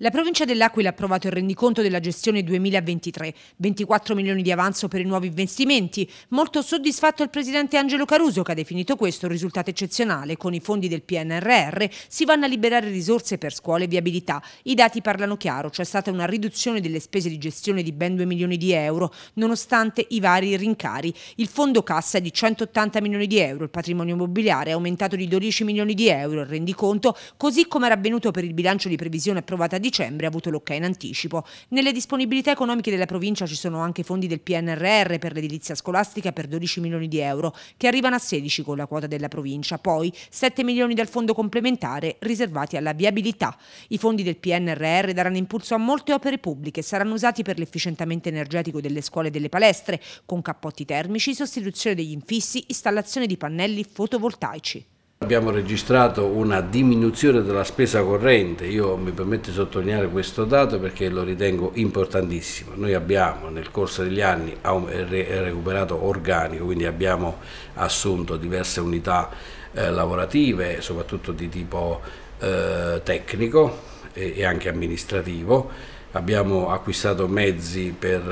La provincia dell'Aquila ha approvato il rendiconto della gestione 2023, 24 milioni di avanzo per i nuovi investimenti. Molto soddisfatto il presidente Angelo Caruso che ha definito questo un risultato eccezionale. Con i fondi del PNRR si vanno a liberare risorse per scuole e viabilità. I dati parlano chiaro, c'è stata una riduzione delle spese di gestione di ben 2 milioni di euro, nonostante i vari rincari. Il fondo cassa è di 180 milioni di euro, il patrimonio immobiliare è aumentato di 12 milioni di euro. Il rendiconto, così come era avvenuto per il bilancio di previsione approvata di dicembre ha avuto l'ok in anticipo. Nelle disponibilità economiche della provincia ci sono anche fondi del PNRR per l'edilizia scolastica per 12 milioni di euro, che arrivano a 16 con la quota della provincia, poi 7 milioni dal fondo complementare riservati alla viabilità. I fondi del PNRR daranno impulso a molte opere pubbliche e saranno usati per l'efficientamento energetico delle scuole e delle palestre, con cappotti termici, sostituzione degli infissi, installazione di pannelli fotovoltaici. Abbiamo registrato una diminuzione della spesa corrente, io mi permetto di sottolineare questo dato perché lo ritengo importantissimo. Noi abbiamo nel corso degli anni recuperato organico, quindi abbiamo assunto diverse unità eh, lavorative, soprattutto di tipo eh, tecnico e, e anche amministrativo abbiamo acquistato mezzi per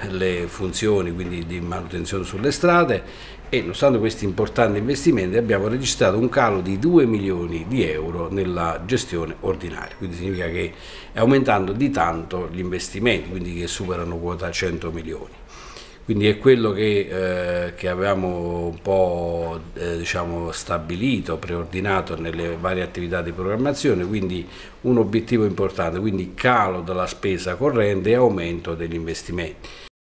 eh, le funzioni quindi di manutenzione sulle strade e nonostante questi importanti investimenti abbiamo registrato un calo di 2 milioni di euro nella gestione ordinaria, quindi significa che è aumentando di tanto gli investimenti, quindi che superano quota 100 milioni. Quindi è quello che, eh, che avevamo un po' eh, diciamo stabilito, preordinato nelle varie attività di programmazione, quindi un obiettivo importante, quindi calo della spesa corrente e aumento degli investimenti.